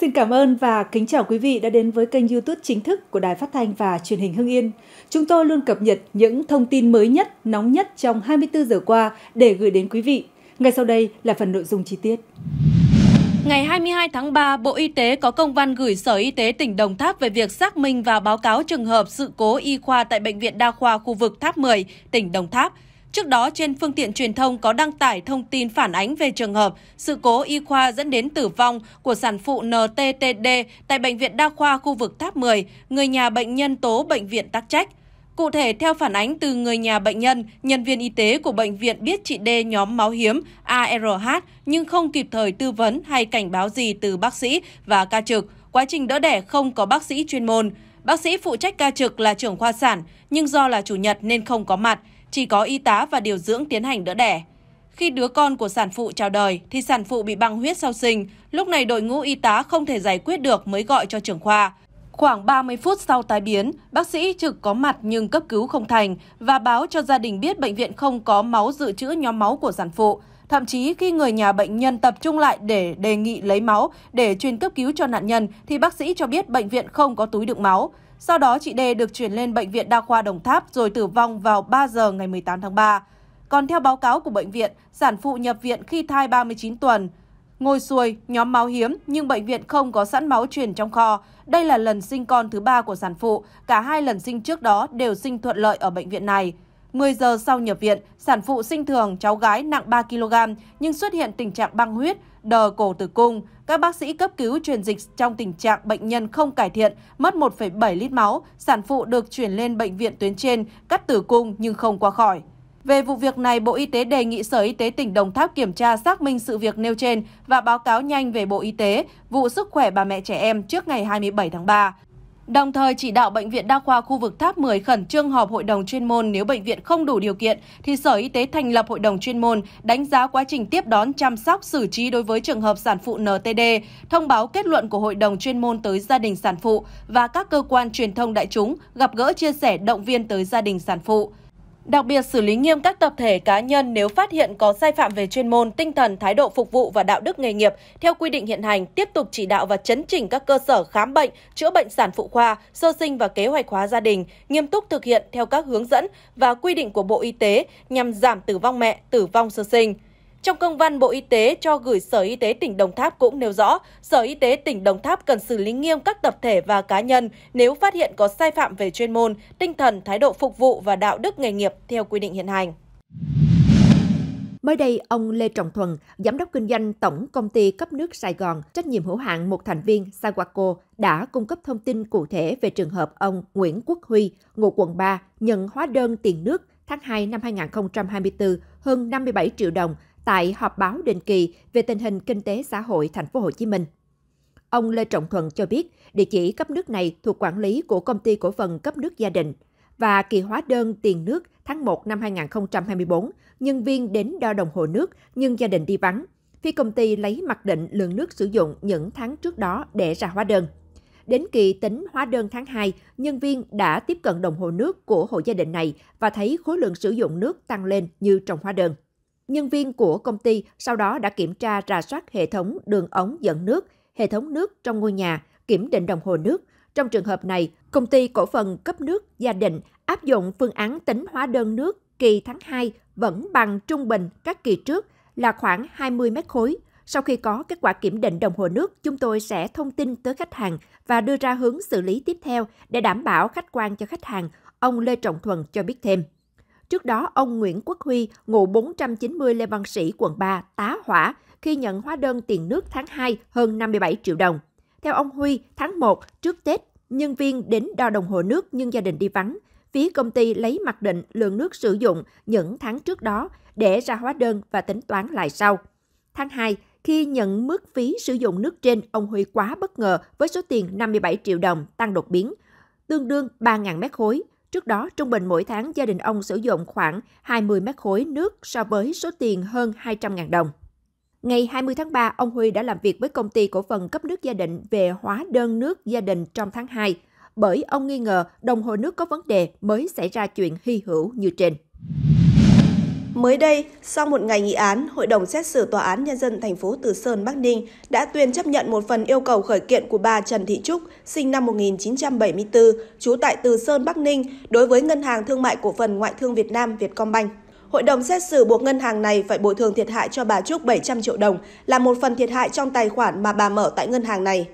Xin cảm ơn và kính chào quý vị đã đến với kênh YouTube chính thức của Đài Phát thanh và Truyền hình Hưng Yên. Chúng tôi luôn cập nhật những thông tin mới nhất, nóng nhất trong 24 giờ qua để gửi đến quý vị. Ngay sau đây là phần nội dung chi tiết. Ngày 22 tháng 3, Bộ Y tế có công văn gửi Sở Y tế tỉnh Đồng Tháp về việc xác minh và báo cáo trường hợp sự cố y khoa tại Bệnh viện Đa khoa khu vực Tháp 10, tỉnh Đồng Tháp – Trước đó, trên phương tiện truyền thông có đăng tải thông tin phản ánh về trường hợp sự cố y khoa dẫn đến tử vong của sản phụ NTTD tại Bệnh viện Đa khoa khu vực Tháp 10, người nhà bệnh nhân tố bệnh viện tác trách. Cụ thể, theo phản ánh từ người nhà bệnh nhân, nhân viên y tế của bệnh viện biết chị D nhóm máu hiếm ARH nhưng không kịp thời tư vấn hay cảnh báo gì từ bác sĩ và ca trực. Quá trình đỡ đẻ không có bác sĩ chuyên môn. Bác sĩ phụ trách ca trực là trưởng khoa sản, nhưng do là chủ nhật nên không có mặt chỉ có y tá và điều dưỡng tiến hành đỡ đẻ. Khi đứa con của sản phụ chào đời thì sản phụ bị băng huyết sau sinh, lúc này đội ngũ y tá không thể giải quyết được mới gọi cho trưởng khoa. Khoảng 30 phút sau tái biến, bác sĩ trực có mặt nhưng cấp cứu không thành và báo cho gia đình biết bệnh viện không có máu dự trữ nhóm máu của sản phụ. Thậm chí khi người nhà bệnh nhân tập trung lại để đề nghị lấy máu để truyền cấp cứu cho nạn nhân thì bác sĩ cho biết bệnh viện không có túi đựng máu. Sau đó chị D được chuyển lên Bệnh viện Đa khoa Đồng Tháp rồi tử vong vào 3 giờ ngày 18 tháng 3. Còn theo báo cáo của bệnh viện, sản phụ nhập viện khi thai 39 tuần. Ngồi xuôi, nhóm máu hiếm nhưng bệnh viện không có sẵn máu truyền trong kho. Đây là lần sinh con thứ ba của sản phụ, cả hai lần sinh trước đó đều sinh thuận lợi ở bệnh viện này. 10 giờ sau nhập viện, sản phụ sinh thường cháu gái nặng 3 kg nhưng xuất hiện tình trạng băng huyết, đờ cổ tử cung. Các bác sĩ cấp cứu truyền dịch trong tình trạng bệnh nhân không cải thiện, mất 1,7 lít máu, sản phụ được chuyển lên bệnh viện tuyến trên, cắt tử cung nhưng không qua khỏi. Về vụ việc này, Bộ Y tế đề nghị Sở Y tế tỉnh Đồng Tháp kiểm tra xác minh sự việc nêu trên và báo cáo nhanh về Bộ Y tế vụ sức khỏe bà mẹ trẻ em trước ngày 27 tháng 3. Đồng thời chỉ đạo Bệnh viện Đa khoa khu vực Tháp 10 khẩn trương họp hội đồng chuyên môn nếu bệnh viện không đủ điều kiện thì Sở Y tế thành lập hội đồng chuyên môn đánh giá quá trình tiếp đón chăm sóc xử trí đối với trường hợp sản phụ NTD, thông báo kết luận của hội đồng chuyên môn tới gia đình sản phụ và các cơ quan truyền thông đại chúng gặp gỡ chia sẻ động viên tới gia đình sản phụ. Đặc biệt xử lý nghiêm các tập thể cá nhân nếu phát hiện có sai phạm về chuyên môn, tinh thần, thái độ phục vụ và đạo đức nghề nghiệp theo quy định hiện hành, tiếp tục chỉ đạo và chấn chỉnh các cơ sở khám bệnh, chữa bệnh sản phụ khoa, sơ sinh và kế hoạch hóa gia đình, nghiêm túc thực hiện theo các hướng dẫn và quy định của Bộ Y tế nhằm giảm tử vong mẹ, tử vong sơ sinh. Trong công văn Bộ Y tế cho gửi Sở Y tế tỉnh Đồng Tháp cũng nêu rõ, Sở Y tế tỉnh Đồng Tháp cần xử lý nghiêm các tập thể và cá nhân nếu phát hiện có sai phạm về chuyên môn, tinh thần, thái độ phục vụ và đạo đức nghề nghiệp theo quy định hiện hành. Mới đây, ông Lê Trọng Thuần, giám đốc kinh doanh tổng công ty cấp nước Sài Gòn, trách nhiệm hữu hạn một thành viên Sawaco đã cung cấp thông tin cụ thể về trường hợp ông Nguyễn Quốc Huy, ngụ quận 3, nhận hóa đơn tiền nước tháng 2 năm 2024 hơn 57 triệu đồng tại họp báo định kỳ về tình hình kinh tế xã hội thành phố Hồ Chí Minh. Ông Lê Trọng Thuận cho biết, địa chỉ cấp nước này thuộc quản lý của công ty cổ phần cấp nước gia đình và kỳ hóa đơn tiền nước tháng 1 năm 2024, nhân viên đến đo đồng hồ nước nhưng gia đình đi vắng. Phía công ty lấy mặc định lượng nước sử dụng những tháng trước đó để ra hóa đơn. Đến kỳ tính hóa đơn tháng 2, nhân viên đã tiếp cận đồng hồ nước của hộ gia đình này và thấy khối lượng sử dụng nước tăng lên như trong hóa đơn. Nhân viên của công ty sau đó đã kiểm tra rà soát hệ thống đường ống dẫn nước, hệ thống nước trong ngôi nhà, kiểm định đồng hồ nước. Trong trường hợp này, công ty cổ phần cấp nước gia định áp dụng phương án tính hóa đơn nước kỳ tháng 2 vẫn bằng trung bình các kỳ trước là khoảng 20 mét khối. Sau khi có kết quả kiểm định đồng hồ nước, chúng tôi sẽ thông tin tới khách hàng và đưa ra hướng xử lý tiếp theo để đảm bảo khách quan cho khách hàng, ông Lê Trọng Thuần cho biết thêm. Trước đó, ông Nguyễn Quốc Huy, ngụ 490 Lê Văn Sĩ, quận 3, tá hỏa khi nhận hóa đơn tiền nước tháng 2 hơn 57 triệu đồng. Theo ông Huy, tháng 1 trước Tết, nhân viên đến đo đồng hồ nước nhưng gia đình đi vắng. Phía công ty lấy mặc định lượng nước sử dụng những tháng trước đó để ra hóa đơn và tính toán lại sau. Tháng 2, khi nhận mức phí sử dụng nước trên, ông Huy quá bất ngờ với số tiền 57 triệu đồng tăng đột biến, tương đương 3.000 mét khối, Trước đó, trung bình mỗi tháng gia đình ông sử dụng khoảng 20 mét khối nước so với số tiền hơn 200.000 đồng. Ngày 20 tháng 3, ông Huy đã làm việc với công ty cổ phần cấp nước gia đình về hóa đơn nước gia đình trong tháng 2, bởi ông nghi ngờ đồng hồ nước có vấn đề mới xảy ra chuyện hy hữu như trên. Mới đây, sau một ngày nghị án, Hội đồng xét xử Tòa án Nhân dân thành phố Từ Sơn, Bắc Ninh đã tuyên chấp nhận một phần yêu cầu khởi kiện của bà Trần Thị Trúc, sinh năm 1974, trú tại Từ Sơn, Bắc Ninh, đối với Ngân hàng Thương mại Cổ phần Ngoại thương Việt Nam Vietcombank. Hội đồng xét xử buộc ngân hàng này phải bồi thường thiệt hại cho bà Trúc 700 triệu đồng là một phần thiệt hại trong tài khoản mà bà mở tại ngân hàng này.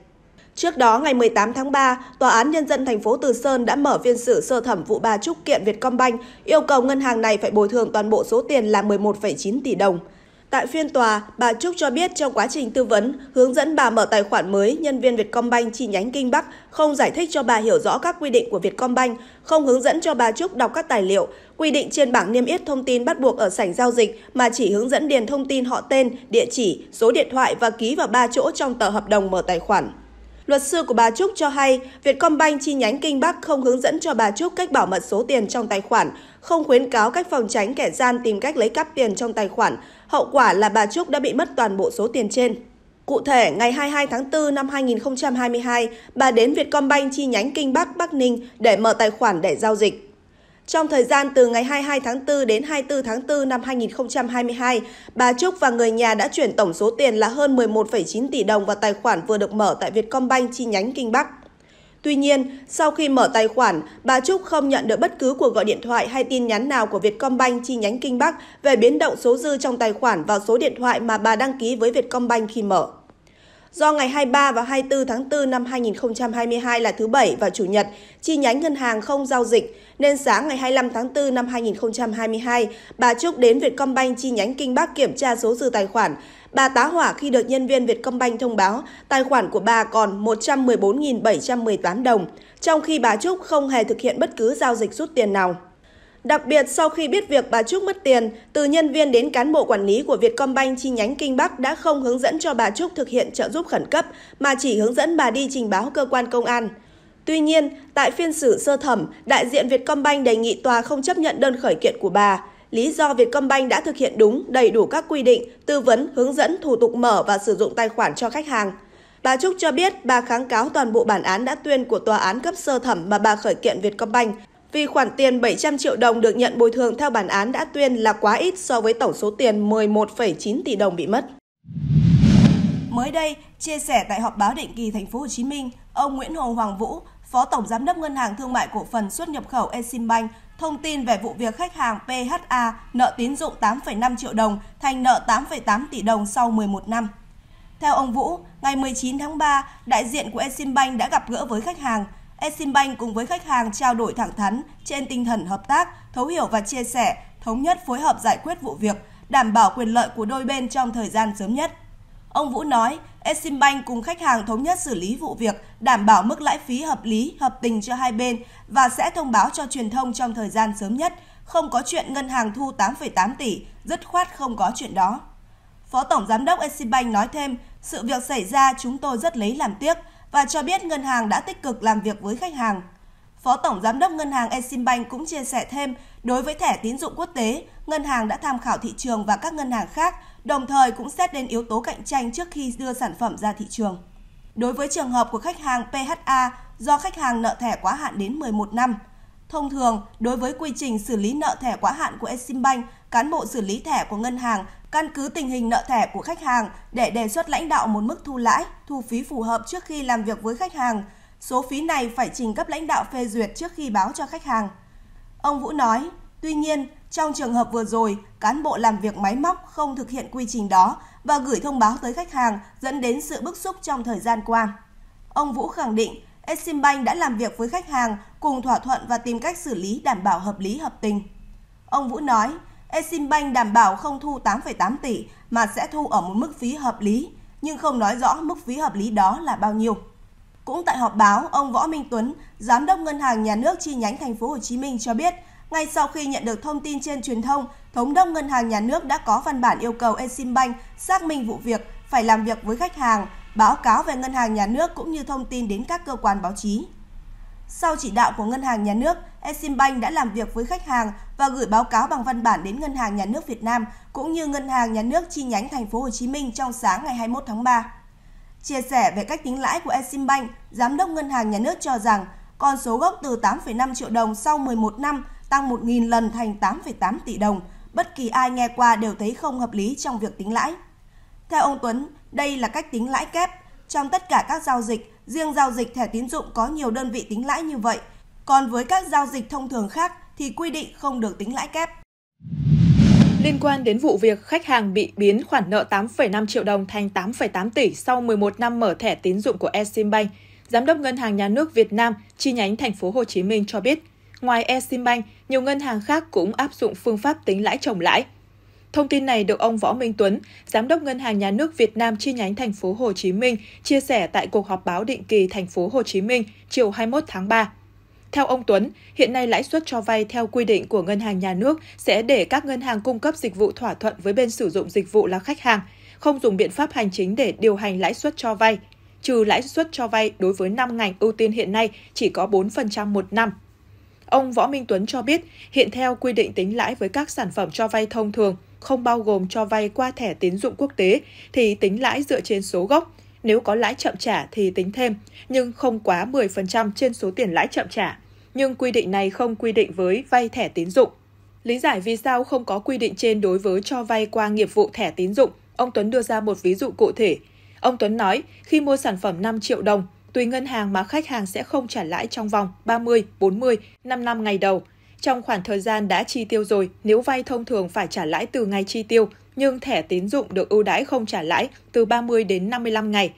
Trước đó, ngày 18 tháng 3, Tòa án Nhân dân thành phố Từ Sơn đã mở phiên xử sơ thẩm vụ bà Trúc kiện Vietcombank, yêu cầu ngân hàng này phải bồi thường toàn bộ số tiền là 11,9 tỷ đồng. Tại phiên tòa, bà Trúc cho biết trong quá trình tư vấn, hướng dẫn bà mở tài khoản mới, nhân viên Vietcombank chi nhánh Kinh Bắc không giải thích cho bà hiểu rõ các quy định của Vietcombank, không hướng dẫn cho bà Trúc đọc các tài liệu, quy định trên bảng niêm yết thông tin bắt buộc ở sảnh giao dịch mà chỉ hướng dẫn điền thông tin họ tên, địa chỉ, số điện thoại và ký vào ba chỗ trong tờ hợp đồng mở tài khoản. Luật sư của bà Trúc cho hay, Vietcombank chi nhánh Kinh Bắc không hướng dẫn cho bà Trúc cách bảo mật số tiền trong tài khoản, không khuyến cáo cách phòng tránh kẻ gian tìm cách lấy cắp tiền trong tài khoản. Hậu quả là bà Trúc đã bị mất toàn bộ số tiền trên. Cụ thể, ngày 22 tháng 4 năm 2022, bà đến Vietcombank chi nhánh Kinh Bắc Bắc Ninh để mở tài khoản để giao dịch. Trong thời gian từ ngày 22 tháng 4 đến 24 tháng 4 năm 2022, bà Trúc và người nhà đã chuyển tổng số tiền là hơn 11,9 tỷ đồng vào tài khoản vừa được mở tại Vietcombank chi nhánh Kinh Bắc. Tuy nhiên, sau khi mở tài khoản, bà Trúc không nhận được bất cứ cuộc gọi điện thoại hay tin nhắn nào của Vietcombank chi nhánh Kinh Bắc về biến động số dư trong tài khoản vào số điện thoại mà bà đăng ký với Vietcombank khi mở do ngày 23 và 24 tháng 4 năm 2022 là thứ Bảy và Chủ nhật, chi nhánh ngân hàng không giao dịch, nên sáng ngày 25 tháng 4 năm 2022, bà Trúc đến Vietcombank chi nhánh Kinh Bắc kiểm tra số dư tài khoản. Bà tá hỏa khi được nhân viên Vietcombank thông báo tài khoản của bà còn 114.718 đồng, trong khi bà Trúc không hề thực hiện bất cứ giao dịch rút tiền nào. Đặc biệt, sau khi biết việc bà Trúc mất tiền, từ nhân viên đến cán bộ quản lý của Vietcombank chi nhánh Kinh Bắc đã không hướng dẫn cho bà Trúc thực hiện trợ giúp khẩn cấp, mà chỉ hướng dẫn bà đi trình báo cơ quan công an. Tuy nhiên, tại phiên xử sơ thẩm, đại diện Vietcombank đề nghị tòa không chấp nhận đơn khởi kiện của bà. Lý do Vietcombank đã thực hiện đúng, đầy đủ các quy định, tư vấn, hướng dẫn thủ tục mở và sử dụng tài khoản cho khách hàng. Bà Trúc cho biết bà kháng cáo toàn bộ bản án đã tuyên của tòa án cấp sơ thẩm mà bà khởi kiện Vietcombank vì khoản tiền 700 triệu đồng được nhận bồi thường theo bản án đã tuyên là quá ít so với tổng số tiền 11,9 tỷ đồng bị mất. Mới đây, chia sẻ tại họp báo định kỳ thành phố Hồ Chí Minh, ông Nguyễn Hồ Hoàng Vũ, Phó Tổng giám đốc Ngân hàng Thương mại Cổ phần Xuất nhập khẩu Eximbank thông tin về vụ việc khách hàng PHA nợ tín dụng 8,5 triệu đồng thành nợ 8,8 tỷ đồng sau 11 năm. Theo ông Vũ, ngày 19 tháng 3, đại diện của Eximbank đã gặp gỡ với khách hàng, Eximbank cùng với khách hàng trao đổi thẳng thắn trên tinh thần hợp tác, thấu hiểu và chia sẻ, thống nhất phối hợp giải quyết vụ việc, đảm bảo quyền lợi của đôi bên trong thời gian sớm nhất. Ông Vũ nói, Eximbank cùng khách hàng thống nhất xử lý vụ việc, đảm bảo mức lãi phí hợp lý, hợp tình cho hai bên và sẽ thông báo cho truyền thông trong thời gian sớm nhất, không có chuyện ngân hàng thu 8,8 tỷ, dứt khoát không có chuyện đó. Phó Tổng Giám đốc Eximbank nói thêm, sự việc xảy ra chúng tôi rất lấy làm tiếc, và cho biết ngân hàng đã tích cực làm việc với khách hàng. Phó Tổng Giám đốc Ngân hàng Eximbank cũng chia sẻ thêm, đối với thẻ tín dụng quốc tế, ngân hàng đã tham khảo thị trường và các ngân hàng khác, đồng thời cũng xét đến yếu tố cạnh tranh trước khi đưa sản phẩm ra thị trường. Đối với trường hợp của khách hàng PHA do khách hàng nợ thẻ quá hạn đến 11 năm, Thông thường, đối với quy trình xử lý nợ thẻ quá hạn của Eximbank, cán bộ xử lý thẻ của ngân hàng căn cứ tình hình nợ thẻ của khách hàng để đề xuất lãnh đạo một mức thu lãi, thu phí phù hợp trước khi làm việc với khách hàng. Số phí này phải trình cấp lãnh đạo phê duyệt trước khi báo cho khách hàng. Ông Vũ nói, tuy nhiên, trong trường hợp vừa rồi, cán bộ làm việc máy móc không thực hiện quy trình đó và gửi thông báo tới khách hàng dẫn đến sự bức xúc trong thời gian qua. Ông Vũ khẳng định, Eximbank đã làm việc với khách hàng cùng thỏa thuận và tìm cách xử lý đảm bảo hợp lý hợp tình. Ông Vũ nói, Exim Bank đảm bảo không thu 8,8 tỷ mà sẽ thu ở một mức phí hợp lý, nhưng không nói rõ mức phí hợp lý đó là bao nhiêu. Cũng tại họp báo, ông Võ Minh Tuấn, Giám đốc Ngân hàng Nhà nước chi nhánh Thành phố Hồ Chí Minh cho biết, ngay sau khi nhận được thông tin trên truyền thông, Thống đốc Ngân hàng Nhà nước đã có văn bản yêu cầu Exim Bank xác minh vụ việc, phải làm việc với khách hàng, báo cáo về Ngân hàng Nhà nước cũng như thông tin đến các cơ quan báo chí. Sau chỉ đạo của Ngân hàng Nhà nước, Eximbank đã làm việc với khách hàng và gửi báo cáo bằng văn bản đến Ngân hàng Nhà nước Việt Nam cũng như Ngân hàng Nhà nước chi nhánh Thành phố Hồ Chí Minh trong sáng ngày 21 tháng 3. Chia sẻ về cách tính lãi của Eximbank, Giám đốc Ngân hàng Nhà nước cho rằng con số gốc từ 8,5 triệu đồng sau 11 năm tăng 1.000 lần thành 8,8 tỷ đồng. Bất kỳ ai nghe qua đều thấy không hợp lý trong việc tính lãi. Theo ông Tuấn, đây là cách tính lãi kép. Trong tất cả các giao dịch, Riêng giao dịch thẻ tín dụng có nhiều đơn vị tính lãi như vậy, còn với các giao dịch thông thường khác thì quy định không được tính lãi kép. Liên quan đến vụ việc khách hàng bị biến khoản nợ 8,5 triệu đồng thành 8,8 tỷ sau 11 năm mở thẻ tín dụng của Eximbank, Giám đốc Ngân hàng Nhà nước Việt Nam chi nhánh thành phố Hồ Chí Minh cho biết, ngoài Eximbank, nhiều ngân hàng khác cũng áp dụng phương pháp tính lãi chồng lãi – Thông tin này được ông Võ Minh Tuấn, Giám đốc Ngân hàng Nhà nước Việt Nam chi nhánh thành phố Hồ Chí Minh chia sẻ tại cuộc họp báo định kỳ thành phố Hồ Chí Minh chiều 21 tháng 3. Theo ông Tuấn, hiện nay lãi suất cho vay theo quy định của ngân hàng nhà nước sẽ để các ngân hàng cung cấp dịch vụ thỏa thuận với bên sử dụng dịch vụ là khách hàng, không dùng biện pháp hành chính để điều hành lãi suất cho vay, trừ lãi suất cho vay đối với 5 ngành ưu tiên hiện nay chỉ có 4% một năm. Ông Võ Minh Tuấn cho biết, hiện theo quy định tính lãi với các sản phẩm cho vay thông thường, không bao gồm cho vay qua thẻ tín dụng quốc tế thì tính lãi dựa trên số gốc, nếu có lãi chậm trả thì tính thêm, nhưng không quá 10% trên số tiền lãi chậm trả. Nhưng quy định này không quy định với vay thẻ tín dụng. Lý giải vì sao không có quy định trên đối với cho vay qua nghiệp vụ thẻ tín dụng, ông Tuấn đưa ra một ví dụ cụ thể. Ông Tuấn nói, khi mua sản phẩm 5 triệu đồng, tùy ngân hàng mà khách hàng sẽ không trả lãi trong vòng 30, 40, năm ngày đầu – trong khoảng thời gian đã chi tiêu rồi, nếu vay thông thường phải trả lãi từ ngày chi tiêu, nhưng thẻ tín dụng được ưu đãi không trả lãi từ 30 đến 55 ngày.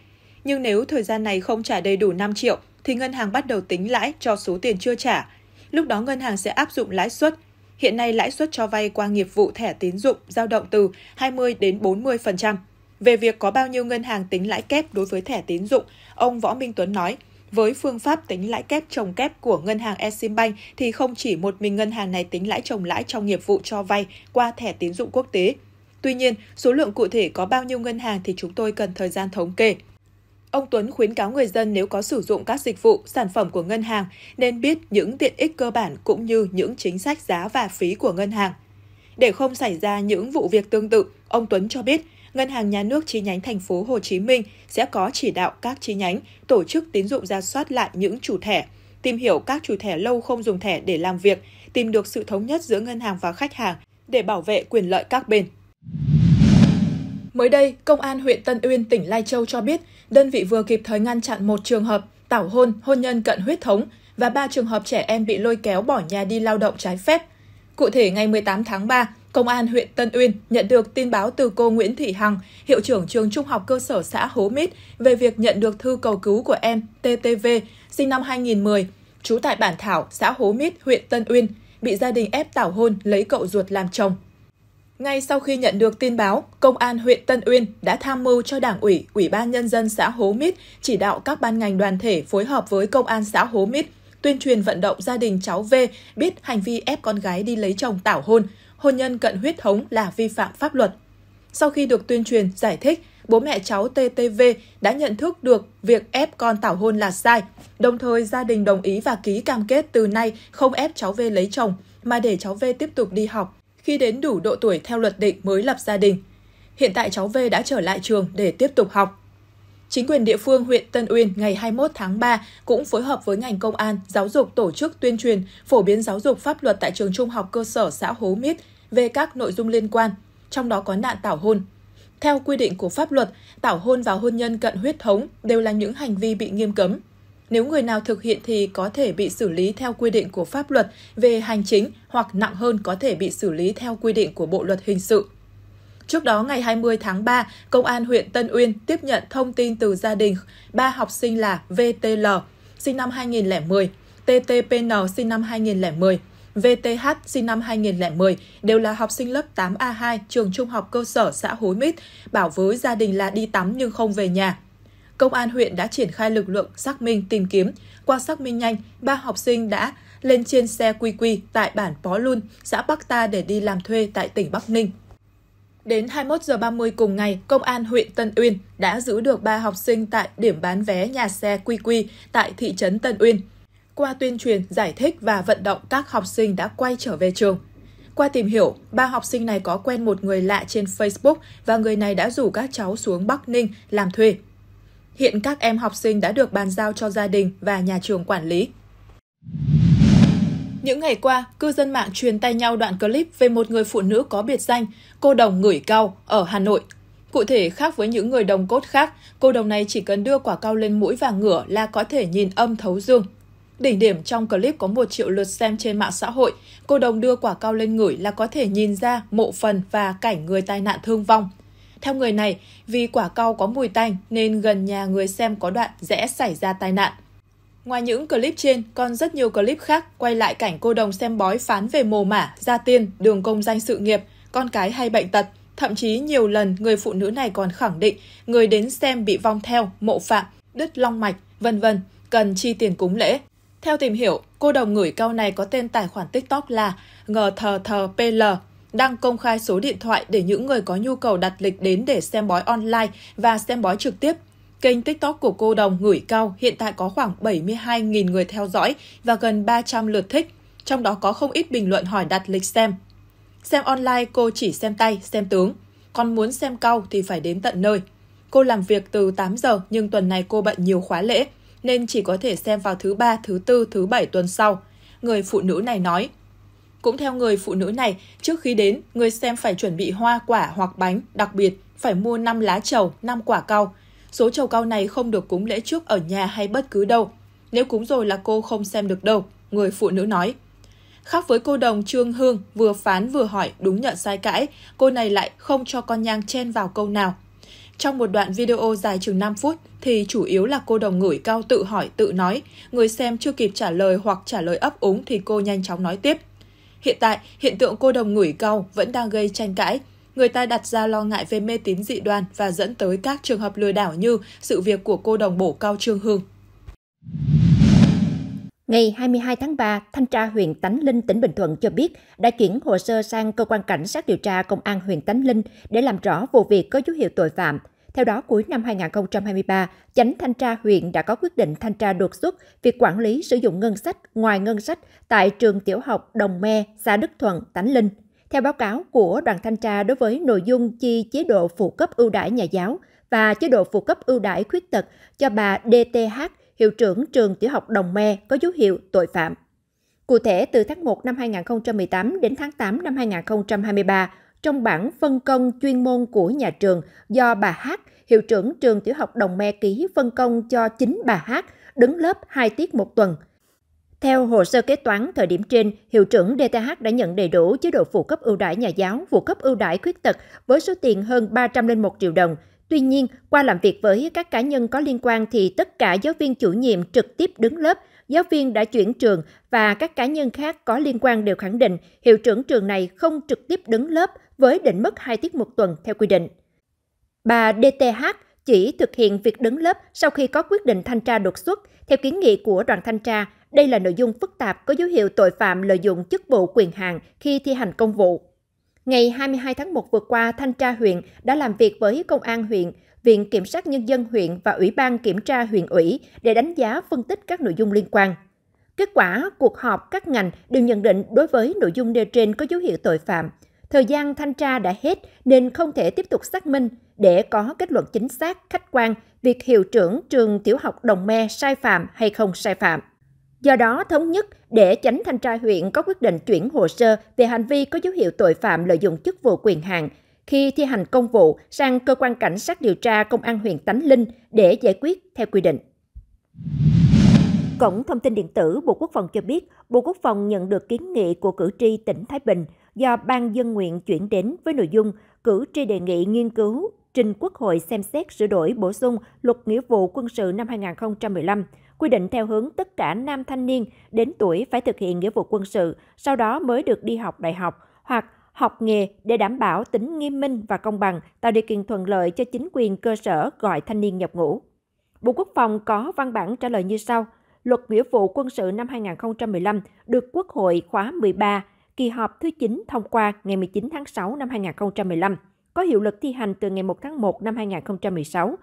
Nhưng nếu thời gian này không trả đầy đủ 5 triệu, thì ngân hàng bắt đầu tính lãi cho số tiền chưa trả. Lúc đó ngân hàng sẽ áp dụng lãi suất. Hiện nay lãi suất cho vay qua nghiệp vụ thẻ tín dụng dao động từ 20 đến 40%. Về việc có bao nhiêu ngân hàng tính lãi kép đối với thẻ tín dụng, ông Võ Minh Tuấn nói – với phương pháp tính lãi kép trồng kép của ngân hàng Eximbank thì không chỉ một mình ngân hàng này tính lãi trồng lãi trong nghiệp vụ cho vay qua thẻ tín dụng quốc tế. Tuy nhiên, số lượng cụ thể có bao nhiêu ngân hàng thì chúng tôi cần thời gian thống kê. Ông Tuấn khuyến cáo người dân nếu có sử dụng các dịch vụ, sản phẩm của ngân hàng nên biết những tiện ích cơ bản cũng như những chính sách giá và phí của ngân hàng. Để không xảy ra những vụ việc tương tự, ông Tuấn cho biết Ngân hàng Nhà nước chi nhánh thành phố Hồ Chí Minh sẽ có chỉ đạo các chi nhánh tổ chức tín dụng ra soát lại những chủ thẻ, tìm hiểu các chủ thẻ lâu không dùng thẻ để làm việc, tìm được sự thống nhất giữa ngân hàng và khách hàng để bảo vệ quyền lợi các bên. Mới đây, Công an huyện Tân Uyên, tỉnh Lai Châu cho biết, đơn vị vừa kịp thời ngăn chặn một trường hợp tảo hôn, hôn nhân cận huyết thống và ba trường hợp trẻ em bị lôi kéo bỏ nhà đi lao động trái phép. Cụ thể, ngày 18 tháng 3, Công an huyện Tân Uyên nhận được tin báo từ cô Nguyễn Thị Hằng, hiệu trưởng trường trung học cơ sở xã Hố Mít về việc nhận được thư cầu cứu của em TTV, sinh năm 2010, trú tại bản Thảo, xã Hố Mít, huyện Tân Uyên, bị gia đình ép tảo hôn lấy cậu ruột làm chồng. Ngay sau khi nhận được tin báo, Công an huyện Tân Uyên đã tham mưu cho Đảng ủy, Ủy ban Nhân dân xã Hố Mít chỉ đạo các ban ngành đoàn thể phối hợp với Công an xã Hố Mít tuyên truyền vận động gia đình cháu V biết hành vi ép con gái đi lấy chồng tảo hôn, hôn nhân cận huyết thống là vi phạm pháp luật. Sau khi được tuyên truyền, giải thích, bố mẹ cháu TTV đã nhận thức được việc ép con tảo hôn là sai, đồng thời gia đình đồng ý và ký cam kết từ nay không ép cháu V lấy chồng, mà để cháu V tiếp tục đi học, khi đến đủ độ tuổi theo luật định mới lập gia đình. Hiện tại cháu V đã trở lại trường để tiếp tục học. Chính quyền địa phương huyện Tân Uyên ngày 21 tháng 3 cũng phối hợp với ngành công an, giáo dục tổ chức tuyên truyền, phổ biến giáo dục pháp luật tại trường trung học cơ sở xã Hố Mít về các nội dung liên quan, trong đó có nạn tảo hôn. Theo quy định của pháp luật, tảo hôn và hôn nhân cận huyết thống đều là những hành vi bị nghiêm cấm. Nếu người nào thực hiện thì có thể bị xử lý theo quy định của pháp luật về hành chính hoặc nặng hơn có thể bị xử lý theo quy định của Bộ luật hình sự. Trước đó, ngày 20 tháng 3, Công an huyện Tân Uyên tiếp nhận thông tin từ gia đình ba học sinh là VTL, sinh năm 2010, TTPN sinh năm 2010, VTH sinh năm 2010 đều là học sinh lớp 8A2 trường trung học cơ sở xã Hối Mít, bảo với gia đình là đi tắm nhưng không về nhà. Công an huyện đã triển khai lực lượng xác minh tìm kiếm. Qua xác minh nhanh, ba học sinh đã lên trên xe quy quy tại bản Pó Lun, xã Bắc Ta để đi làm thuê tại tỉnh Bắc Ninh. Đến 21 giờ 30 cùng ngày, công an huyện Tân Uyên đã giữ được 3 học sinh tại điểm bán vé nhà xe Quy Quy tại thị trấn Tân Uyên. Qua tuyên truyền, giải thích và vận động các học sinh đã quay trở về trường. Qua tìm hiểu, ba học sinh này có quen một người lạ trên Facebook và người này đã rủ các cháu xuống Bắc Ninh làm thuê. Hiện các em học sinh đã được bàn giao cho gia đình và nhà trường quản lý. Những ngày qua, cư dân mạng truyền tay nhau đoạn clip về một người phụ nữ có biệt danh cô đồng ngửi cao ở Hà Nội. Cụ thể, khác với những người đồng cốt khác, cô đồng này chỉ cần đưa quả cao lên mũi và ngửa là có thể nhìn âm thấu dương. Đỉnh điểm trong clip có 1 triệu lượt xem trên mạng xã hội, cô đồng đưa quả cao lên ngửi là có thể nhìn ra mộ phần và cảnh người tai nạn thương vong. Theo người này, vì quả cao có mùi tanh nên gần nhà người xem có đoạn rẽ xảy ra tai nạn – Ngoài những clip trên, còn rất nhiều clip khác quay lại cảnh cô đồng xem bói phán về mồ mả, gia tiên, đường công danh sự nghiệp, con cái hay bệnh tật. Thậm chí nhiều lần người phụ nữ này còn khẳng định người đến xem bị vong theo, mộ phạm, đứt long mạch, vân vân, cần chi tiền cúng lễ. Theo tìm hiểu, cô đồng người cao này có tên tài khoản TikTok là ngờ thờ thờ PL, đang công khai số điện thoại để những người có nhu cầu đặt lịch đến để xem bói online và xem bói trực tiếp Kênh TikTok của cô Đồng Ngửi Cao hiện tại có khoảng 72.000 người theo dõi và gần 300 lượt thích, trong đó có không ít bình luận hỏi đặt lịch xem. Xem online cô chỉ xem tay, xem tướng, còn muốn xem cao thì phải đến tận nơi. Cô làm việc từ 8 giờ nhưng tuần này cô bận nhiều khóa lễ, nên chỉ có thể xem vào thứ ba, thứ tư, thứ bảy tuần sau. Người phụ nữ này nói. Cũng theo người phụ nữ này, trước khi đến, người xem phải chuẩn bị hoa, quả hoặc bánh, đặc biệt phải mua 5 lá trầu, 5 quả cau, Số trầu cao này không được cúng lễ trước ở nhà hay bất cứ đâu. Nếu cúng rồi là cô không xem được đâu, người phụ nữ nói. Khác với cô đồng Trương Hương vừa phán vừa hỏi đúng nhận sai cãi, cô này lại không cho con nhang chen vào câu nào. Trong một đoạn video dài chừng 5 phút thì chủ yếu là cô đồng ngửi cao tự hỏi tự nói, người xem chưa kịp trả lời hoặc trả lời ấp úng thì cô nhanh chóng nói tiếp. Hiện tại, hiện tượng cô đồng ngửi cao vẫn đang gây tranh cãi, người ta đặt ra lo ngại về mê tín dị đoan và dẫn tới các trường hợp lừa đảo như sự việc của cô đồng bổ Cao Trương Hương. Ngày 22 tháng 3, Thanh tra huyện Tánh Linh, tỉnh Bình Thuận cho biết đã chuyển hồ sơ sang Cơ quan Cảnh sát điều tra Công an huyện Tánh Linh để làm rõ vụ việc có dấu hiệu tội phạm. Theo đó, cuối năm 2023, chánh thanh tra huyện đã có quyết định thanh tra đột xuất việc quản lý sử dụng ngân sách ngoài ngân sách tại trường tiểu học Đồng Me, xã Đức Thuận, Tánh Linh. Theo báo cáo của đoàn thanh tra đối với nội dung chi chế độ phụ cấp ưu đãi nhà giáo và chế độ phụ cấp ưu đãi khuyết tật cho bà DTH, hiệu trưởng trường tiểu học Đồng Me có dấu hiệu tội phạm. Cụ thể, từ tháng 1 năm 2018 đến tháng 8 năm 2023, trong bản phân công chuyên môn của nhà trường do bà H, hiệu trưởng trường tiểu học Đồng Me ký phân công cho chính bà H đứng lớp 2 tiết một tuần – theo hồ sơ kế toán thời điểm trên, hiệu trưởng DTH đã nhận đầy đủ chế độ phụ cấp ưu đãi nhà giáo, phụ cấp ưu đãi khuyết tật với số tiền hơn 301 triệu đồng. Tuy nhiên, qua làm việc với các cá nhân có liên quan thì tất cả giáo viên chủ nhiệm trực tiếp đứng lớp, giáo viên đã chuyển trường và các cá nhân khác có liên quan đều khẳng định hiệu trưởng trường này không trực tiếp đứng lớp với định mức 2 tiết một tuần theo quy định. Bà DTH chỉ thực hiện việc đứng lớp sau khi có quyết định thanh tra đột xuất theo kiến nghị của đoàn thanh tra đây là nội dung phức tạp có dấu hiệu tội phạm lợi dụng chức vụ quyền hạn khi thi hành công vụ. Ngày 22 tháng 1 vừa qua, Thanh tra huyện đã làm việc với Công an huyện, Viện Kiểm sát Nhân dân huyện và Ủy ban Kiểm tra huyện ủy để đánh giá phân tích các nội dung liên quan. Kết quả, cuộc họp các ngành đều nhận định đối với nội dung nêu trên có dấu hiệu tội phạm. Thời gian thanh tra đã hết nên không thể tiếp tục xác minh để có kết luận chính xác, khách quan việc hiệu trưởng trường tiểu học Đồng Me sai phạm hay không sai phạm. Do đó, thống nhất để tránh thanh tra huyện có quyết định chuyển hồ sơ về hành vi có dấu hiệu tội phạm lợi dụng chức vụ quyền hạn khi thi hành công vụ sang cơ quan cảnh sát điều tra công an huyện Tánh Linh để giải quyết theo quy định. Cổng thông tin điện tử Bộ Quốc phòng cho biết, Bộ Quốc phòng nhận được kiến nghị của cử tri tỉnh Thái Bình do Ban dân nguyện chuyển đến với nội dung cử tri đề nghị nghiên cứu trình Quốc hội xem xét sửa đổi bổ sung luật nghĩa vụ quân sự năm 2015 quy định theo hướng tất cả nam thanh niên đến tuổi phải thực hiện nghĩa vụ quân sự, sau đó mới được đi học đại học hoặc học nghề để đảm bảo tính nghiêm minh và công bằng, tạo điều kiện thuận lợi cho chính quyền cơ sở gọi thanh niên nhập ngũ. Bộ Quốc phòng có văn bản trả lời như sau. Luật Nghĩa vụ quân sự năm 2015 được Quốc hội khóa 13, kỳ họp thứ 9 thông qua ngày 19 tháng 6 năm 2015, có hiệu lực thi hành từ ngày 1 tháng 1 năm 2016,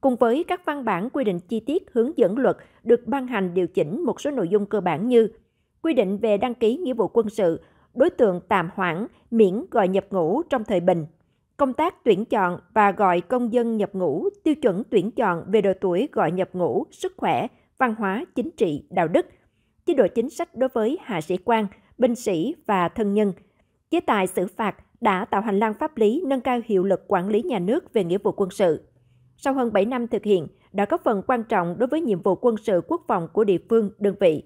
cùng với các văn bản quy định chi tiết hướng dẫn luật được ban hành điều chỉnh một số nội dung cơ bản như quy định về đăng ký nghĩa vụ quân sự, đối tượng tạm hoãn, miễn gọi nhập ngũ trong thời bình, công tác tuyển chọn và gọi công dân nhập ngũ, tiêu chuẩn tuyển chọn về độ tuổi gọi nhập ngũ, sức khỏe, văn hóa, chính trị, đạo đức, chế độ chính sách đối với hạ sĩ quan, binh sĩ và thân nhân, chế tài xử phạt đã tạo hành lang pháp lý nâng cao hiệu lực quản lý nhà nước về nghĩa vụ quân sự sau hơn 7 năm thực hiện đã có phần quan trọng đối với nhiệm vụ quân sự quốc phòng của địa phương, đơn vị.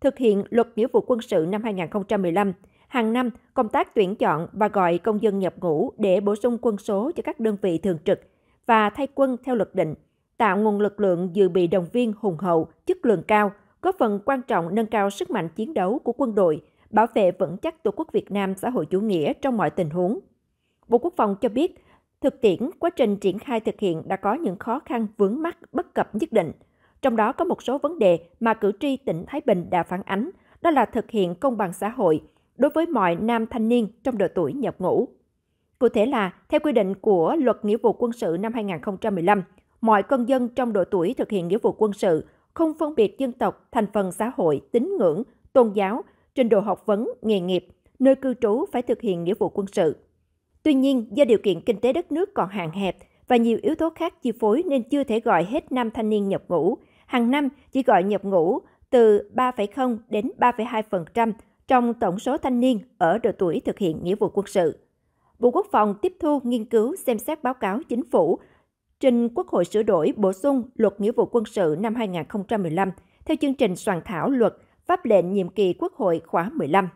Thực hiện luật nghĩa vụ quân sự năm 2015, hàng năm công tác tuyển chọn và gọi công dân nhập ngũ để bổ sung quân số cho các đơn vị thường trực và thay quân theo luật định, tạo nguồn lực lượng dự bị đồng viên hùng hậu, chất lượng cao, góp phần quan trọng nâng cao sức mạnh chiến đấu của quân đội, bảo vệ vững chắc Tổ quốc Việt Nam xã hội chủ nghĩa trong mọi tình huống. Bộ Quốc phòng cho biết, Thực tiễn, quá trình triển khai thực hiện đã có những khó khăn vướng mắc bất cập nhất định. Trong đó có một số vấn đề mà cử tri tỉnh Thái Bình đã phản ánh, đó là thực hiện công bằng xã hội đối với mọi nam thanh niên trong độ tuổi nhập ngũ. Cụ thể là, theo quy định của Luật Nghĩa vụ quân sự năm 2015, mọi công dân trong độ tuổi thực hiện nghĩa vụ quân sự không phân biệt dân tộc, thành phần xã hội, tín ngưỡng, tôn giáo, trình độ học vấn, nghề nghiệp, nơi cư trú phải thực hiện nghĩa vụ quân sự. Tuy nhiên, do điều kiện kinh tế đất nước còn hạn hẹp và nhiều yếu tố khác chi phối nên chưa thể gọi hết nam thanh niên nhập ngũ. Hàng năm chỉ gọi nhập ngũ từ 3,0 đến 3,2% trong tổng số thanh niên ở độ tuổi thực hiện nghĩa vụ quân sự. Bộ Quốc phòng tiếp thu nghiên cứu xem xét báo cáo chính phủ trình Quốc hội sửa đổi bổ sung Luật Nghĩa vụ quân sự năm 2015 theo chương trình soạn thảo luật pháp lệnh nhiệm kỳ Quốc hội khóa 15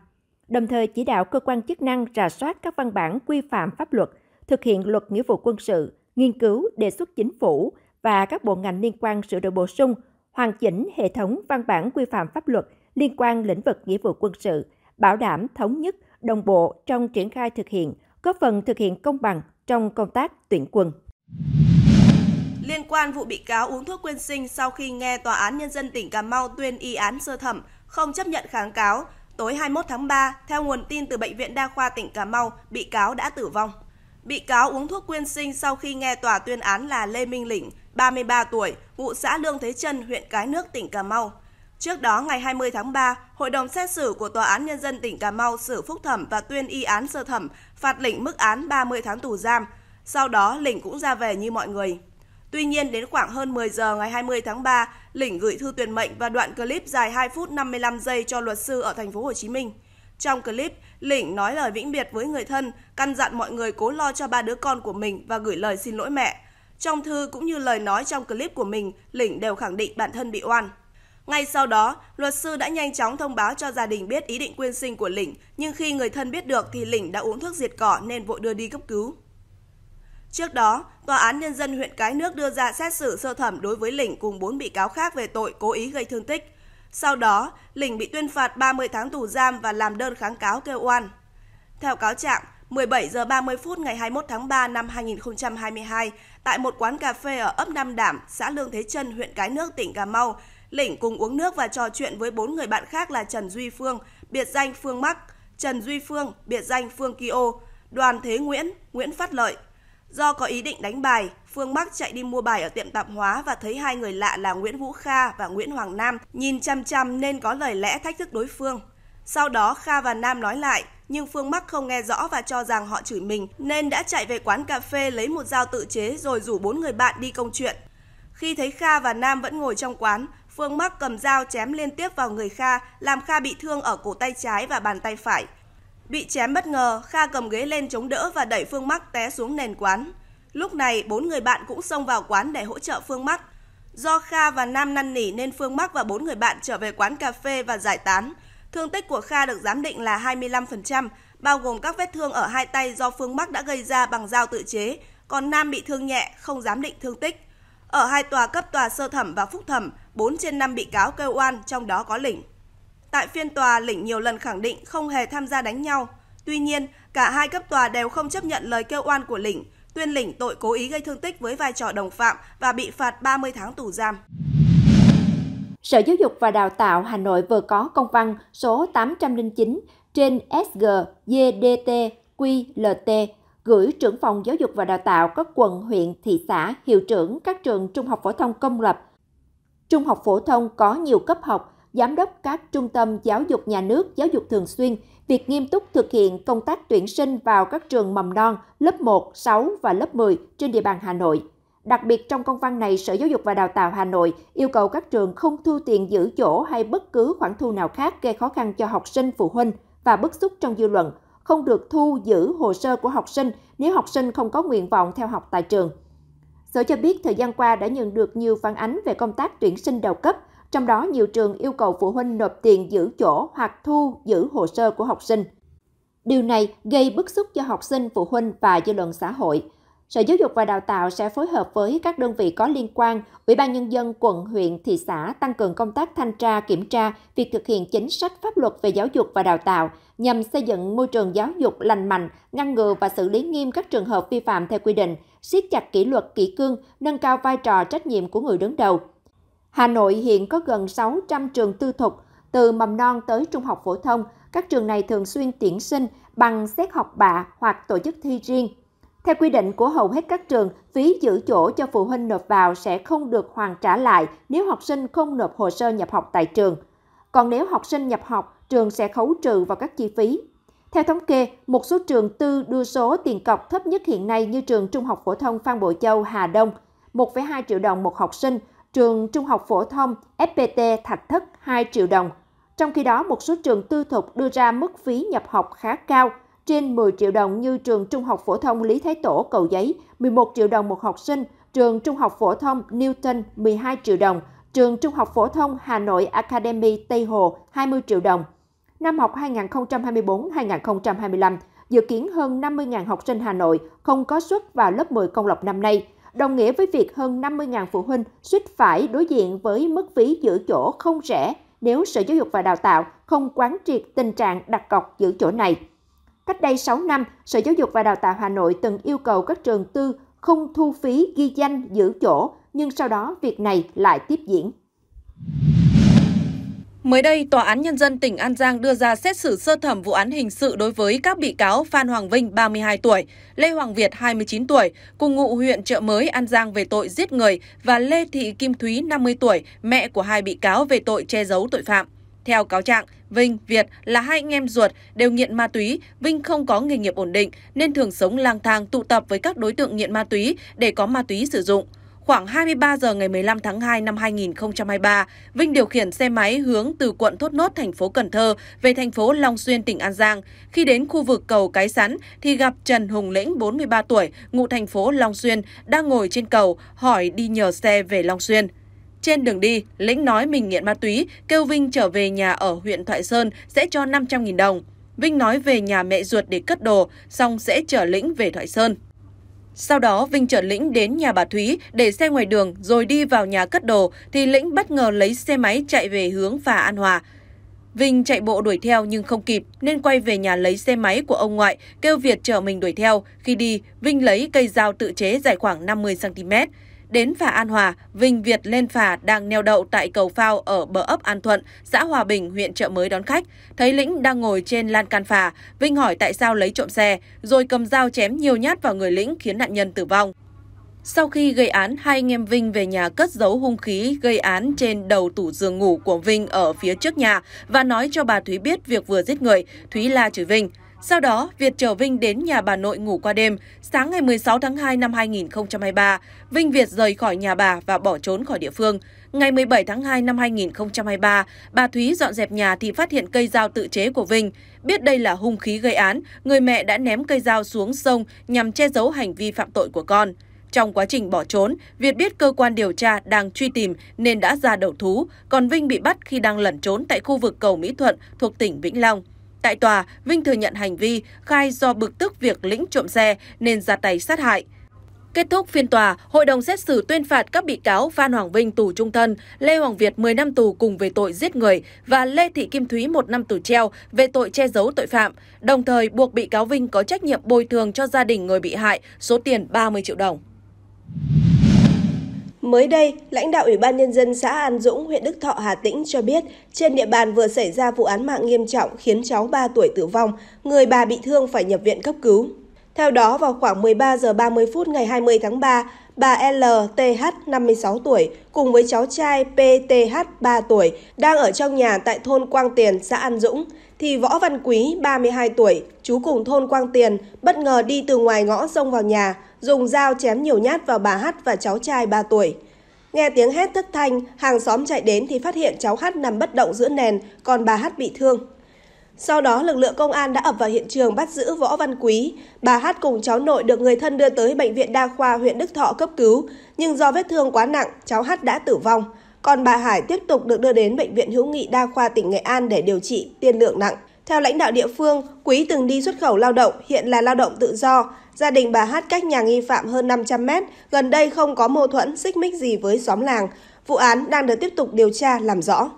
đồng thời chỉ đạo cơ quan chức năng rà soát các văn bản quy phạm pháp luật, thực hiện luật nghĩa vụ quân sự, nghiên cứu, đề xuất chính phủ và các bộ ngành liên quan sửa đổi bổ sung, hoàn chỉnh hệ thống văn bản quy phạm pháp luật liên quan lĩnh vực nghĩa vụ quân sự, bảo đảm thống nhất, đồng bộ trong triển khai thực hiện, góp phần thực hiện công bằng trong công tác tuyển quân. Liên quan vụ bị cáo uống thuốc quyên sinh sau khi nghe Tòa án Nhân dân tỉnh Cà Mau tuyên y án sơ thẩm, không chấp nhận kháng cáo, tối 21 tháng 3, theo nguồn tin từ Bệnh viện Đa khoa tỉnh Cà Mau, bị cáo đã tử vong. Bị cáo uống thuốc quyên sinh sau khi nghe tòa tuyên án là Lê Minh Lĩnh, 33 tuổi, ngụ xã Lương Thế Trân, huyện Cái Nước, tỉnh Cà Mau. Trước đó, ngày 20 tháng 3, Hội đồng xét xử của Tòa án Nhân dân tỉnh Cà Mau xử phúc thẩm và tuyên y án sơ thẩm, phạt lĩnh mức án 30 tháng tù giam. Sau đó, lĩnh cũng ra về như mọi người. Tuy nhiên, đến khoảng hơn 10 giờ ngày 20 tháng 3, Lĩnh gửi thư tuyển mệnh và đoạn clip dài 2 phút 55 giây cho luật sư ở thành phố Hồ Chí Minh. Trong clip, Lĩnh nói lời vĩnh biệt với người thân, căn dặn mọi người cố lo cho ba đứa con của mình và gửi lời xin lỗi mẹ. Trong thư cũng như lời nói trong clip của mình, Lĩnh đều khẳng định bản thân bị oan. Ngay sau đó, luật sư đã nhanh chóng thông báo cho gia đình biết ý định quyên sinh của Lĩnh, nhưng khi người thân biết được thì Lĩnh đã uống thuốc diệt cỏ nên vội đưa đi cấp cứu. Trước đó, Tòa án Nhân dân huyện Cái Nước đưa ra xét xử sơ thẩm đối với Lĩnh cùng 4 bị cáo khác về tội cố ý gây thương tích. Sau đó, Lĩnh bị tuyên phạt 30 tháng tù giam và làm đơn kháng cáo kêu oan. Theo cáo trạng, 17 giờ 30 phút ngày 21 tháng 3 năm 2022, tại một quán cà phê ở ấp Nam Đảm, xã Lương Thế Trân, huyện Cái Nước, tỉnh Cà Mau, Lĩnh cùng uống nước và trò chuyện với bốn người bạn khác là Trần Duy Phương, biệt danh Phương Mắc, Trần Duy Phương, biệt danh Phương Kỳ Ô, Đoàn Thế Nguyễn, Nguyễn Phát Lợi, Do có ý định đánh bài, Phương Bắc chạy đi mua bài ở tiệm tạp hóa và thấy hai người lạ là Nguyễn Vũ Kha và Nguyễn Hoàng Nam nhìn chăm chăm nên có lời lẽ thách thức đối phương. Sau đó Kha và Nam nói lại, nhưng Phương Bắc không nghe rõ và cho rằng họ chửi mình nên đã chạy về quán cà phê lấy một dao tự chế rồi rủ bốn người bạn đi công chuyện. Khi thấy Kha và Nam vẫn ngồi trong quán, Phương Bắc cầm dao chém liên tiếp vào người Kha, làm Kha bị thương ở cổ tay trái và bàn tay phải. Bị chém bất ngờ, Kha cầm ghế lên chống đỡ và đẩy Phương Mắc té xuống nền quán. Lúc này, bốn người bạn cũng xông vào quán để hỗ trợ Phương Mắc. Do Kha và Nam năn nỉ nên Phương Mắc và bốn người bạn trở về quán cà phê và giải tán. Thương tích của Kha được giám định là 25%, bao gồm các vết thương ở hai tay do Phương Mắc đã gây ra bằng dao tự chế, còn Nam bị thương nhẹ, không giám định thương tích. Ở hai tòa cấp tòa sơ thẩm và phúc thẩm, 4 trên 5 bị cáo kêu oan, trong đó có Lĩnh. Tại phiên tòa, Lĩnh nhiều lần khẳng định không hề tham gia đánh nhau. Tuy nhiên, cả hai cấp tòa đều không chấp nhận lời kêu oan của Lĩnh, tuyên Lĩnh tội cố ý gây thương tích với vai trò đồng phạm và bị phạt 30 tháng tù giam. Sở Giáo dục và Đào tạo Hà Nội vừa có công văn số 809 trên SGGDTQLT gửi trưởng phòng giáo dục và đào tạo các quận, huyện, thị xã, hiệu trưởng các trường trung học phổ thông công lập. Trung học phổ thông có nhiều cấp học giám đốc các trung tâm giáo dục nhà nước, giáo dục thường xuyên, việc nghiêm túc thực hiện công tác tuyển sinh vào các trường mầm non lớp 1, 6 và lớp 10 trên địa bàn Hà Nội. Đặc biệt trong công văn này, Sở Giáo dục và Đào tạo Hà Nội yêu cầu các trường không thu tiền giữ chỗ hay bất cứ khoản thu nào khác gây khó khăn cho học sinh, phụ huynh và bức xúc trong dư luận, không được thu giữ hồ sơ của học sinh nếu học sinh không có nguyện vọng theo học tại trường. Sở cho biết thời gian qua đã nhận được nhiều phản ánh về công tác tuyển sinh đầu cấp, trong đó, nhiều trường yêu cầu phụ huynh nộp tiền giữ chỗ hoặc thu giữ hồ sơ của học sinh. Điều này gây bức xúc cho học sinh, phụ huynh và dư luận xã hội. Sở Giáo dục và Đào tạo sẽ phối hợp với các đơn vị có liên quan, Ủy ban Nhân dân quận, huyện, thị xã tăng cường công tác thanh tra, kiểm tra việc thực hiện chính sách pháp luật về giáo dục và đào tạo nhằm xây dựng môi trường giáo dục lành mạnh, ngăn ngừa và xử lý nghiêm các trường hợp vi phạm theo quy định, siết chặt kỷ luật kỷ cương, nâng cao vai trò trách nhiệm của người đứng đầu, Hà Nội hiện có gần 600 trường tư thục, từ mầm non tới trung học phổ thông. Các trường này thường xuyên tuyển sinh bằng xét học bạ hoặc tổ chức thi riêng. Theo quy định của hầu hết các trường, phí giữ chỗ cho phụ huynh nộp vào sẽ không được hoàn trả lại nếu học sinh không nộp hồ sơ nhập học tại trường. Còn nếu học sinh nhập học, trường sẽ khấu trừ vào các chi phí. Theo thống kê, một số trường tư đưa số tiền cọc thấp nhất hiện nay như trường Trung học phổ thông Phan Bội Châu, Hà Đông, 1,2 triệu đồng một học sinh trường trung học phổ thông FPT Thạch Thất 2 triệu đồng. Trong khi đó, một số trường tư thục đưa ra mức phí nhập học khá cao, trên 10 triệu đồng như trường trung học phổ thông Lý Thái Tổ Cầu Giấy 11 triệu đồng một học sinh, trường trung học phổ thông Newton 12 triệu đồng, trường trung học phổ thông Hà Nội Academy Tây Hồ 20 triệu đồng. Năm học 2024-2025, dự kiến hơn 50.000 học sinh Hà Nội không có suất vào lớp 10 công lập năm nay – đồng nghĩa với việc hơn 50.000 phụ huynh suýt phải đối diện với mức phí giữ chỗ không rẻ nếu Sở Giáo dục và Đào tạo không quán triệt tình trạng đặt cọc giữ chỗ này. Cách đây 6 năm, Sở Giáo dục và Đào tạo Hà Nội từng yêu cầu các trường tư không thu phí ghi danh giữ chỗ, nhưng sau đó việc này lại tiếp diễn. Mới đây, Tòa án Nhân dân tỉnh An Giang đưa ra xét xử sơ thẩm vụ án hình sự đối với các bị cáo Phan Hoàng Vinh, 32 tuổi, Lê Hoàng Việt, 29 tuổi, cùng ngụ huyện Trợ Mới, An Giang về tội giết người và Lê Thị Kim Thúy, 50 tuổi, mẹ của hai bị cáo về tội che giấu tội phạm. Theo cáo trạng, Vinh, Việt là hai anh em ruột, đều nghiện ma túy. Vinh không có nghề nghiệp ổn định nên thường sống lang thang tụ tập với các đối tượng nghiện ma túy để có ma túy sử dụng. Khoảng 23 giờ ngày 15 tháng 2 năm 2023, Vinh điều khiển xe máy hướng từ quận Thốt Nốt, thành phố Cần Thơ về thành phố Long Xuyên, tỉnh An Giang. Khi đến khu vực cầu Cái Sắn thì gặp Trần Hùng Lĩnh, 43 tuổi, ngụ thành phố Long Xuyên, đang ngồi trên cầu, hỏi đi nhờ xe về Long Xuyên. Trên đường đi, Lĩnh nói mình nghiện ma túy, kêu Vinh trở về nhà ở huyện Thoại Sơn sẽ cho 500.000 đồng. Vinh nói về nhà mẹ ruột để cất đồ, xong sẽ chở Lĩnh về Thoại Sơn. Sau đó Vinh chở Lĩnh đến nhà bà Thúy để xe ngoài đường rồi đi vào nhà cất đồ thì Lĩnh bất ngờ lấy xe máy chạy về hướng phà An Hòa. Vinh chạy bộ đuổi theo nhưng không kịp nên quay về nhà lấy xe máy của ông ngoại kêu Việt chở mình đuổi theo. Khi đi, Vinh lấy cây dao tự chế dài khoảng 50cm. Đến phà An Hòa, Vinh Việt lên phà đang neo đậu tại cầu phao ở bờ ấp An Thuận, xã Hòa Bình, huyện Trợ Mới đón khách. Thấy Lĩnh đang ngồi trên lan can phà, Vinh hỏi tại sao lấy trộm xe, rồi cầm dao chém nhiều nhát vào người Lĩnh khiến nạn nhân tử vong. Sau khi gây án, hai anh em Vinh về nhà cất giấu hung khí gây án trên đầu tủ giường ngủ của Vinh ở phía trước nhà và nói cho bà Thúy biết việc vừa giết người. Thúy la chửi Vinh. Sau đó, Việt chở Vinh đến nhà bà nội ngủ qua đêm. Sáng ngày 16 tháng 2 năm 2023, Vinh Việt rời khỏi nhà bà và bỏ trốn khỏi địa phương. Ngày 17 tháng 2 năm 2023, bà Thúy dọn dẹp nhà thì phát hiện cây dao tự chế của Vinh. Biết đây là hung khí gây án, người mẹ đã ném cây dao xuống sông nhằm che giấu hành vi phạm tội của con. Trong quá trình bỏ trốn, Việt biết cơ quan điều tra đang truy tìm nên đã ra đầu thú, còn Vinh bị bắt khi đang lẩn trốn tại khu vực cầu Mỹ Thuận thuộc tỉnh Vĩnh Long. Tại tòa, Vinh thừa nhận hành vi, khai do bực tức việc lĩnh trộm xe nên ra tay sát hại. Kết thúc phiên tòa, hội đồng xét xử tuyên phạt các bị cáo Phan Hoàng Vinh tù trung thân, Lê Hoàng Việt 10 năm tù cùng về tội giết người và Lê Thị Kim Thúy 1 năm tù treo về tội che giấu tội phạm, đồng thời buộc bị cáo Vinh có trách nhiệm bồi thường cho gia đình người bị hại số tiền 30 triệu đồng. Mới đây, lãnh đạo Ủy ban Nhân dân xã An Dũng, huyện Đức Thọ, Hà Tĩnh cho biết trên địa bàn vừa xảy ra vụ án mạng nghiêm trọng khiến cháu 3 tuổi tử vong, người bà bị thương phải nhập viện cấp cứu. Theo đó, vào khoảng 13 giờ 30 phút ngày 20 tháng 3, bà LTH 56 tuổi cùng với cháu trai PTH 3 tuổi đang ở trong nhà tại thôn Quang Tiền, xã An Dũng thì Võ Văn Quý 32 tuổi, chú cùng thôn Quang Tiền bất ngờ đi từ ngoài ngõ xông vào nhà, dùng dao chém nhiều nhát vào bà Hát và cháu trai 3 tuổi. Nghe tiếng hét thất thanh, hàng xóm chạy đến thì phát hiện cháu Hát nằm bất động giữa nền, còn bà Hát bị thương. Sau đó, lực lượng công an đã ập vào hiện trường bắt giữ Võ Văn Quý. Bà Hát cùng cháu nội được người thân đưa tới Bệnh viện Đa khoa huyện Đức Thọ cấp cứu, nhưng do vết thương quá nặng, cháu Hát đã tử vong. Còn bà Hải tiếp tục được đưa đến Bệnh viện Hữu nghị Đa khoa tỉnh Nghệ An để điều trị tiền lượng nặng. Theo lãnh đạo địa phương, Quý từng đi xuất khẩu lao động, hiện là lao động tự do. Gia đình bà Hát cách nhà nghi phạm hơn 500 mét, gần đây không có mâu thuẫn, xích mích gì với xóm làng. Vụ án đang được tiếp tục điều tra làm rõ.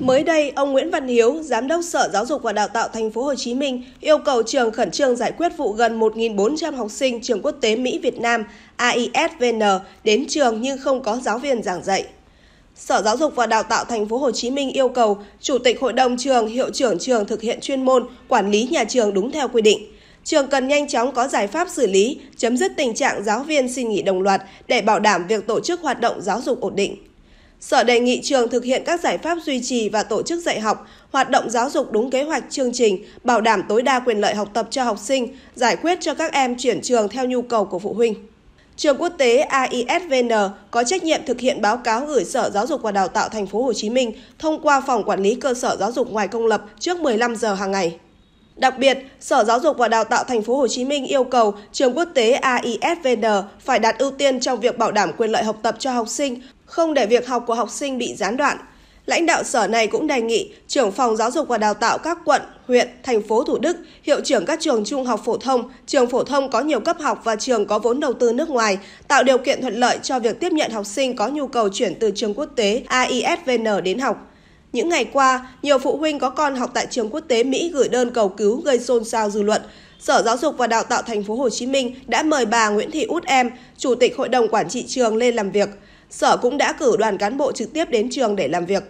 Mới đây, ông Nguyễn Văn Hiếu, Giám đốc Sở Giáo dục và Đào tạo Thành phố Hồ Chí Minh yêu cầu trường khẩn trương giải quyết vụ gần 1.400 học sinh trường quốc tế Mỹ Việt Nam AISVN đến trường nhưng không có giáo viên giảng dạy. Sở Giáo dục và Đào tạo Thành phố Hồ Chí Minh yêu cầu Chủ tịch Hội đồng trường, Hiệu trưởng trường thực hiện chuyên môn, quản lý nhà trường đúng theo quy định. Trường cần nhanh chóng có giải pháp xử lý, chấm dứt tình trạng giáo viên xin nghỉ đồng loạt để bảo đảm việc tổ chức hoạt động giáo dục ổn định. Sở đề nghị trường thực hiện các giải pháp duy trì và tổ chức dạy học, hoạt động giáo dục đúng kế hoạch chương trình, bảo đảm tối đa quyền lợi học tập cho học sinh, giải quyết cho các em chuyển trường theo nhu cầu của phụ huynh. Trường quốc tế AISVN có trách nhiệm thực hiện báo cáo gửi Sở Giáo dục và Đào tạo Thành phố Hồ Chí Minh thông qua phòng quản lý cơ sở giáo dục ngoài công lập trước 15 giờ hàng ngày. Đặc biệt, Sở Giáo dục và Đào tạo Thành phố Hồ Chí Minh yêu cầu trường quốc tế AISVN phải đạt ưu tiên trong việc bảo đảm quyền lợi học tập cho học sinh, không để việc học của học sinh bị gián đoạn. Lãnh đạo sở này cũng đề nghị trưởng phòng giáo dục và đào tạo các quận, huyện, thành phố Thủ Đức, hiệu trưởng các trường trung học phổ thông, trường phổ thông có nhiều cấp học và trường có vốn đầu tư nước ngoài tạo điều kiện thuận lợi cho việc tiếp nhận học sinh có nhu cầu chuyển từ trường quốc tế AISVN đến học. Những ngày qua, nhiều phụ huynh có con học tại trường quốc tế Mỹ gửi đơn cầu cứu gây xôn xao dư luận. Sở Giáo dục và Đào tạo Thành phố Hồ Chí Minh đã mời bà Nguyễn Thị Út Em, Chủ tịch Hội đồng Quản trị trường lên làm việc. Sở cũng đã cử đoàn cán bộ trực tiếp đến trường để làm việc.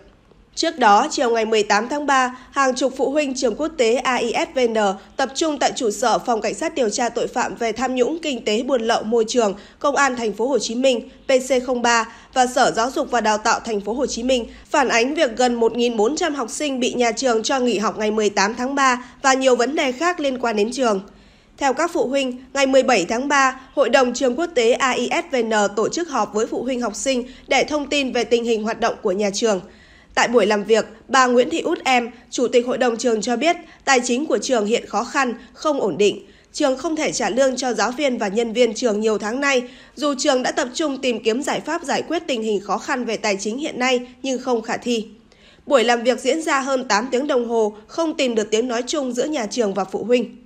Trước đó, chiều ngày 18 tháng 3, hàng chục phụ huynh trường quốc tế AISVN tập trung tại trụ sở Phòng Cảnh sát điều tra tội phạm về tham nhũng, kinh tế buôn lậu môi trường, Công an thành phố Hồ Chí Minh PC03 và Sở Giáo dục và Đào tạo thành phố Hồ Chí Minh phản ánh việc gần 1.400 học sinh bị nhà trường cho nghỉ học ngày 18 tháng 3 và nhiều vấn đề khác liên quan đến trường. Theo các phụ huynh, ngày 17 tháng 3, Hội đồng trường quốc tế AISVN tổ chức họp với phụ huynh học sinh để thông tin về tình hình hoạt động của nhà trường. Tại buổi làm việc, bà Nguyễn Thị Út Em, Chủ tịch Hội đồng trường cho biết tài chính của trường hiện khó khăn, không ổn định. Trường không thể trả lương cho giáo viên và nhân viên trường nhiều tháng nay, dù trường đã tập trung tìm kiếm giải pháp giải quyết tình hình khó khăn về tài chính hiện nay nhưng không khả thi. Buổi làm việc diễn ra hơn 8 tiếng đồng hồ, không tìm được tiếng nói chung giữa nhà trường và phụ huynh.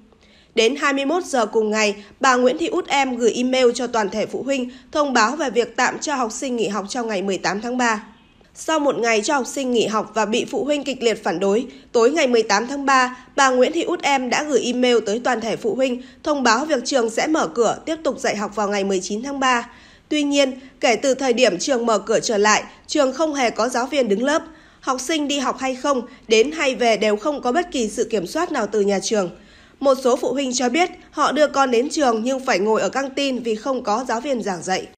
Đến 21 giờ cùng ngày, bà Nguyễn Thị Út Em gửi email cho toàn thể phụ huynh thông báo về việc tạm cho học sinh nghỉ học trong ngày 18 tháng 3. Sau một ngày cho học sinh nghỉ học và bị phụ huynh kịch liệt phản đối, tối ngày 18 tháng 3, bà Nguyễn Thị Út Em đã gửi email tới toàn thể phụ huynh thông báo việc trường sẽ mở cửa tiếp tục dạy học vào ngày 19 tháng 3. Tuy nhiên, kể từ thời điểm trường mở cửa trở lại, trường không hề có giáo viên đứng lớp. Học sinh đi học hay không, đến hay về đều không có bất kỳ sự kiểm soát nào từ nhà trường. Một số phụ huynh cho biết họ đưa con đến trường nhưng phải ngồi ở căng tin vì không có giáo viên giảng dạy.